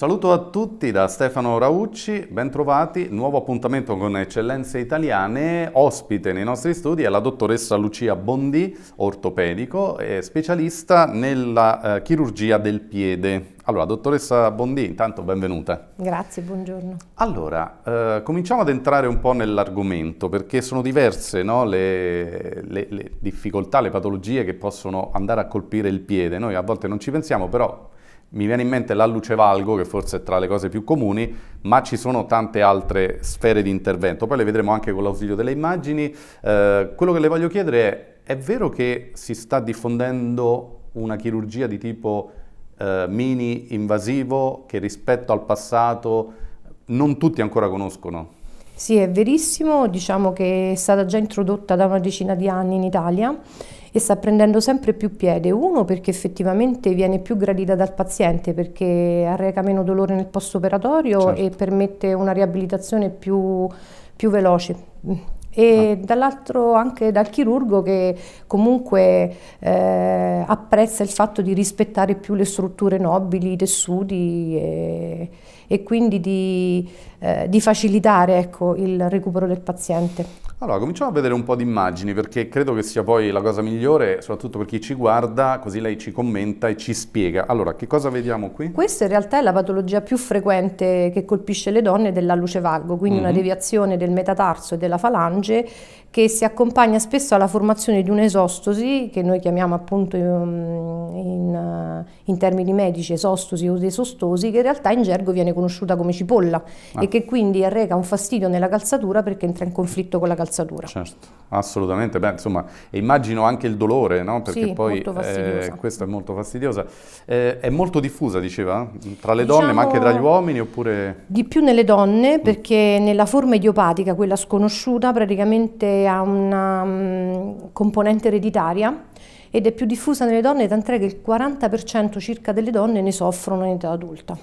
saluto a tutti da Stefano Raucci, bentrovati, nuovo appuntamento con Eccellenze Italiane, ospite nei nostri studi è la dottoressa Lucia Bondi, ortopedico e specialista nella eh, chirurgia del piede. Allora, dottoressa Bondi, intanto benvenuta. Grazie, buongiorno. Allora, eh, cominciamo ad entrare un po' nell'argomento, perché sono diverse no, le, le, le difficoltà, le patologie che possono andare a colpire il piede. Noi a volte non ci pensiamo, però mi viene in mente l'allucevalgo, che forse è tra le cose più comuni, ma ci sono tante altre sfere di intervento. Poi le vedremo anche con l'ausilio delle immagini. Eh, quello che le voglio chiedere è, è vero che si sta diffondendo una chirurgia di tipo eh, mini invasivo che rispetto al passato non tutti ancora conoscono? Sì, è verissimo, diciamo che è stata già introdotta da una decina di anni in Italia e sta prendendo sempre più piede. Uno perché effettivamente viene più gradita dal paziente perché arreca meno dolore nel post-operatorio certo. e permette una riabilitazione più, più veloce. E ah. dall'altro anche dal chirurgo che comunque eh, apprezza il fatto di rispettare più le strutture nobili, i tessuti e, e quindi di, eh, di facilitare ecco, il recupero del paziente. Allora, cominciamo a vedere un po' di immagini perché credo che sia poi la cosa migliore, soprattutto per chi ci guarda, così lei ci commenta e ci spiega. Allora, che cosa vediamo qui? Questa in realtà è la patologia più frequente che colpisce le donne della luce valgo, quindi mm -hmm. una mhm. deviazione del metatarso e della falange che si accompagna spesso alla formazione di un'esostosi, che noi chiamiamo appunto ehm, in, in, termini medici esostosi o desostosi, che in realtà in gergo viene conosciuta come cipolla ah. e che quindi arreca un fastidio nella calzatura perché entra in conflitto con la calzatura. Certo, assolutamente. Beh, insomma, immagino anche il dolore, no? Perché sì, poi eh, questa è molto fastidiosa. Eh, è molto diffusa, diceva, tra le diciamo donne ma diciamo anche tra gli uomini oppure... Di più nelle donne mm. perché nella forma idiopatica, quella sconosciuta, praticamente ha una um, componente ereditaria ed è più diffusa nelle donne, tant'è che il 40% circa delle donne ne soffrono in età adulta.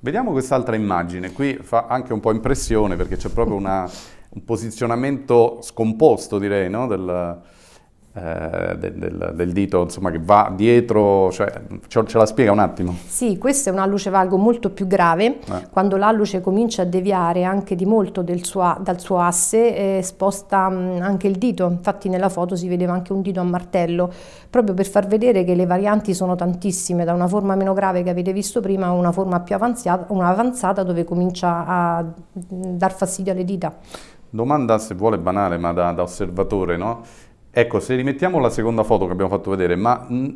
Vediamo quest'altra immagine, qui fa anche un po' impressione perché c'è proprio una, un posizionamento scomposto direi no? Del, eh, del, del, del, dito insomma, che va dietro, cioè, ce, ce, la spiega un attimo? Sì, questa è un alluce valgo molto più grave, eh. quando l'alluce comincia a deviare anche di molto suo, dal suo asse eh, sposta mh, mm, anche il dito, infatti nella foto si vedeva anche un dito a martello, proprio per far vedere che le varianti sono tantissime, da una forma meno grave che avete visto prima a una forma più avanzata, avanzata dove comincia a mm, dar fastidio alle dita. Domanda se vuole banale ma da, da osservatore, no? Ecco, se rimettiamo la seconda foto che abbiamo fatto vedere, ma mm,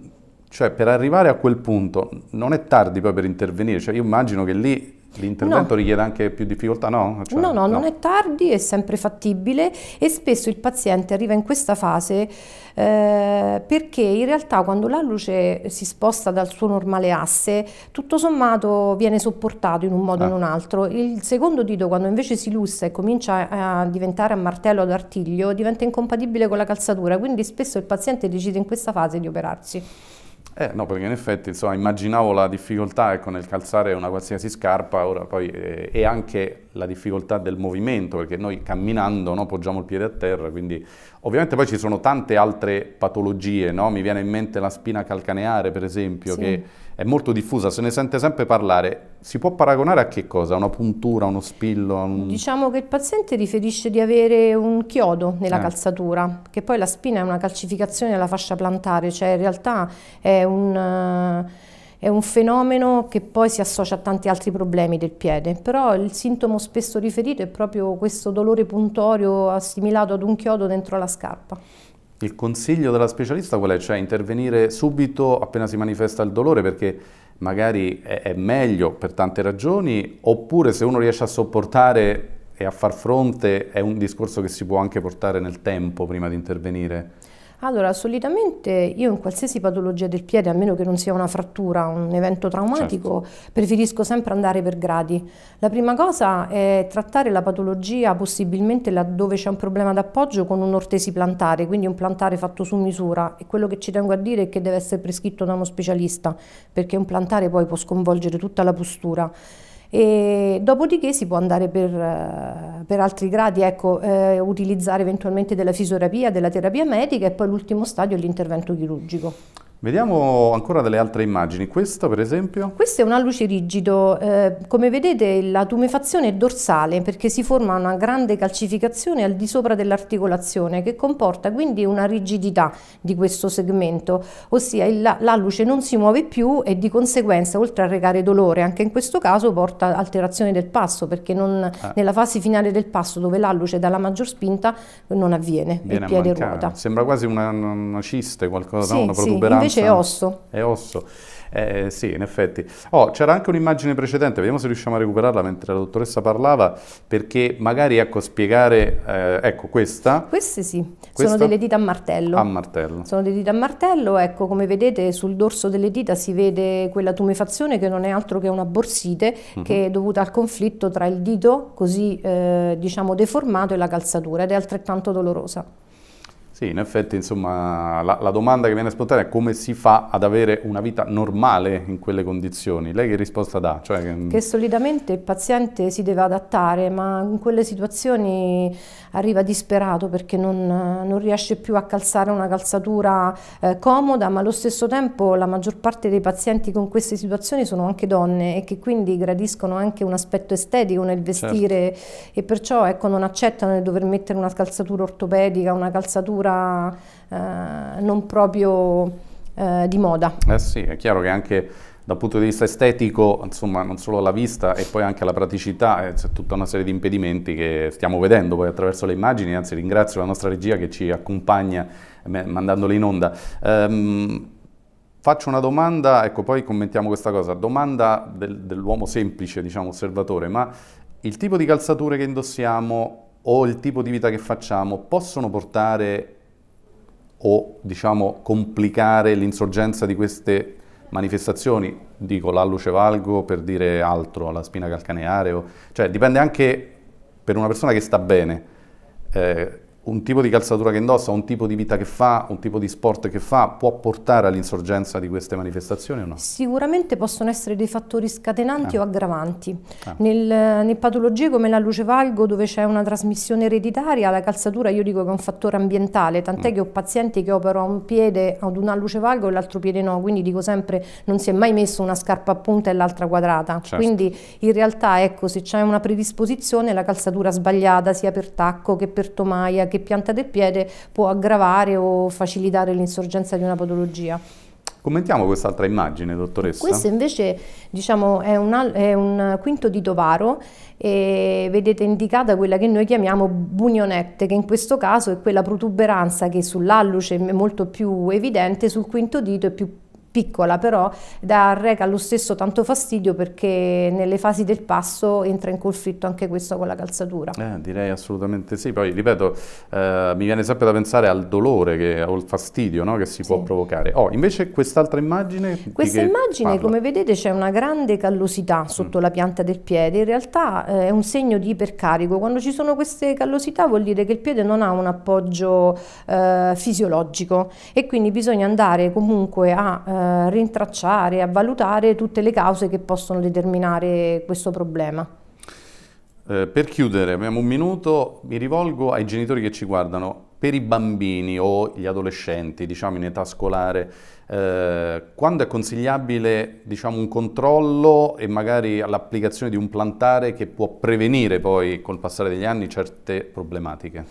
cioè, per arrivare a quel punto non è tardi poi per intervenire, cioè, io immagino che lì L'intervento no. richiede anche più difficoltà, no? Cioè, no, no? no, non è tardi, è sempre fattibile e spesso il paziente arriva in questa fase eh, perché in realtà quando la luce si sposta dal suo normale asse, tutto sommato viene sopportato in un modo o in ah. un altro. Il secondo dito, quando invece si lussa e comincia a diventare a martello o ad artiglio, diventa incompatibile con la calzatura, quindi spesso il paziente decide in questa fase di operarsi. Eh, no, perché in effetti insomma, immaginavo la difficoltà ecco, nel calzare una qualsiasi scarpa ora poi, eh, e anche la difficoltà del movimento, perché noi camminando no, poggiamo il piede a terra, quindi Ovviamente poi ci sono tante altre patologie, no? mi viene in mente la spina calcaneare per esempio, sì. che è molto diffusa, se ne sente sempre parlare. Si può paragonare a che cosa? Una puntura, uno spillo? Un... Diciamo che il paziente riferisce di avere un chiodo nella eh. calzatura, che poi la spina è una calcificazione della fascia plantare, cioè in realtà è un... Uh è un fenomeno che poi si associa a tanti altri problemi del piede, però il sintomo spesso riferito è proprio questo dolore puntorio assimilato ad un chiodo dentro la scarpa. Il consiglio della specialista qual è? Cioè intervenire subito appena si manifesta il dolore perché magari è, meglio per tante ragioni oppure se uno riesce a sopportare e a far fronte è un discorso che si può anche portare nel tempo prima di intervenire? Allora, solitamente io in qualsiasi patologia del piede, a meno che non sia una frattura, un evento traumatico, certo. preferisco sempre andare per gradi. La prima cosa è trattare la patologia possibilmente laddove c'è un problema d'appoggio con un'ortesi plantare, quindi un plantare fatto su misura. E quello che ci tengo a dire è che deve essere prescritto da uno specialista, perché un plantare poi può sconvolgere tutta la postura. E dopodiché si può andare per, eh, per altri gradi, ecco, eh, utilizzare eventualmente della fisioterapia, della terapia medica e poi l'ultimo stadio è l'intervento chirurgico. Vediamo ancora delle altre immagini, questo per esempio? Questo è un alluce rigido, eh, come vedete la tumefazione è dorsale perché si forma una grande calcificazione al di sopra dell'articolazione che comporta quindi una rigidità di questo segmento, ossia l'alluce non si muove più e di conseguenza oltre a recare dolore, anche in questo caso porta alterazione del passo perché non, ah. nella fase finale del passo dove l'alluce dà la maggior spinta non avviene, Viene il piede ruota. Sembra quasi una, una ciste, qualcosa, sì, una protuberanza. Sì invece è osso. È osso. Eh, sì, in effetti. Oh, c'era anche un'immagine precedente, vediamo se riusciamo a recuperarla mentre la dottoressa parlava, perché magari ecco, spiegare, eh, ecco questa. Queste sì, questa? sono delle dita a martello. A martello. Sono delle dita a martello, ecco come vedete sul dorso delle dita si vede quella tumefazione che non è altro che una borsite uh mhm. -huh. che è dovuta al conflitto tra il dito così eh, diciamo deformato e la calzatura ed è altrettanto dolorosa. Sì, in effetti, insomma, la, la, domanda che viene spontanea è come si fa ad avere una vita normale in quelle condizioni? Lei che risposta dà? Cioè che... Mm, che solitamente il paziente si deve adattare, ma in quelle situazioni arriva disperato perché non, non riesce più a calzare una calzatura eh, comoda, ma allo stesso tempo la maggior parte dei pazienti con queste situazioni sono anche donne e che quindi gradiscono anche un aspetto estetico nel vestire certo. e perciò ecco, non accettano di dover mettere una calzatura ortopedica, una calzatura cultura eh, non proprio eh, di moda. Eh sì, è chiaro che anche dal punto di vista estetico, insomma, non solo alla vista e poi anche alla praticità, eh, c'è tutta una serie di impedimenti che stiamo vedendo poi attraverso le immagini, anzi ringrazio la nostra regia che ci accompagna mandandole in onda. Um, faccio una domanda, ecco poi commentiamo questa cosa, domanda del, dell'uomo semplice, diciamo osservatore, ma il tipo di calzature che indossiamo o il tipo di vita che facciamo possono portare o diciamo, complicare l'insorgenza di queste manifestazioni, dico l'alluce valgo per dire altro, la spina calcaneare, o... cioè dipende anche per una persona che sta bene, eh, un tipo di calzatura che indossa, un tipo di vita che fa, un tipo di sport che fa, può portare all'insorgenza di queste manifestazioni o no? Sicuramente possono essere dei fattori scatenanti ah. o aggravanti. Ah. Nel, nel, patologie come la luce valgo, dove c'è una trasmissione ereditaria, la calzatura io dico che è un fattore ambientale, tant'è mm. che ho pazienti che operano a un piede ad una luce valgo e l'altro piede no, quindi dico sempre non si è mai messo una scarpa a punta e l'altra quadrata. Certo. Quindi in realtà ecco, se c'è una predisposizione la calzatura sbagliata sia per tacco che per tomaia che pianta del piede può aggravare o facilitare l'insorgenza di una patologia. Commentiamo quest'altra immagine, dottoressa. Questo invece diciamo, è, un, è, un, quinto di Tovaro e vedete indicata quella che noi chiamiamo bugionette, che in questo caso è quella protuberanza che sull'alluce è molto più evidente, sul quinto dito è più piccola però dà reca lo stesso tanto fastidio perché nelle fasi del passo entra in conflitto anche questo con la calzatura. Eh, direi assolutamente sì, poi ripeto eh, mi viene sempre da pensare al dolore che, o al fastidio no, che si sì. può provocare. Oh, invece quest'altra immagine? Questa immagine parla? come vedete c'è una grande callosità sotto mm. la pianta del piede, in realtà eh, è un segno di ipercarico, quando ci sono queste callosità vuol dire che il piede non ha un appoggio eh, fisiologico e quindi bisogna andare comunque a eh, eh, rintracciare, a valutare tutte le cause che possono determinare questo problema. Eh, per chiudere, abbiamo un minuto, mi rivolgo ai genitori che ci guardano. Per i bambini o gli adolescenti, diciamo in età scolare, eh, quando è consigliabile diciamo, un controllo e magari l'applicazione di un plantare che può prevenire poi col passare degli anni certe problematiche?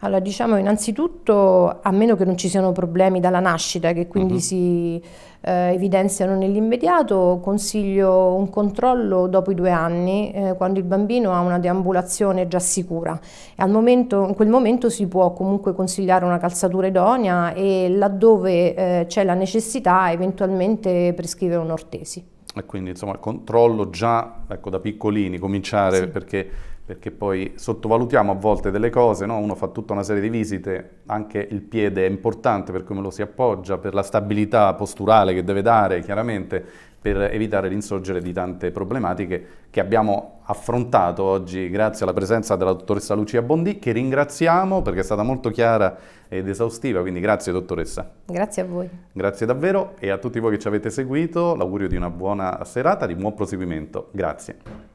Allora, diciamo innanzitutto, a meno che non ci siano problemi dalla nascita, che quindi uh mhm. -huh. si eh, evidenziano nell'immediato, consiglio un controllo dopo i due anni, eh, quando il bambino ha una deambulazione già sicura. Momento, in quel momento si può comunque consigliare una calzatura idonea e laddove eh, c'è la necessità eventualmente prescrivere un'ortesi. E quindi insomma controllo già ecco, da piccolini, cominciare sì. perché perché poi sottovalutiamo a volte delle cose, no? uno fa tutta una serie di visite, anche il piede è importante per come lo si appoggia, per la stabilità posturale che deve dare, chiaramente, per evitare l'insorgere di tante problematiche che abbiamo affrontato oggi grazie alla presenza della dottoressa Lucia Bondi, che ringraziamo perché è stata molto chiara ed esaustiva, quindi grazie dottoressa. Grazie a voi. Grazie davvero e a tutti voi che ci avete seguito, l'augurio di una buona serata, di buon proseguimento. Grazie.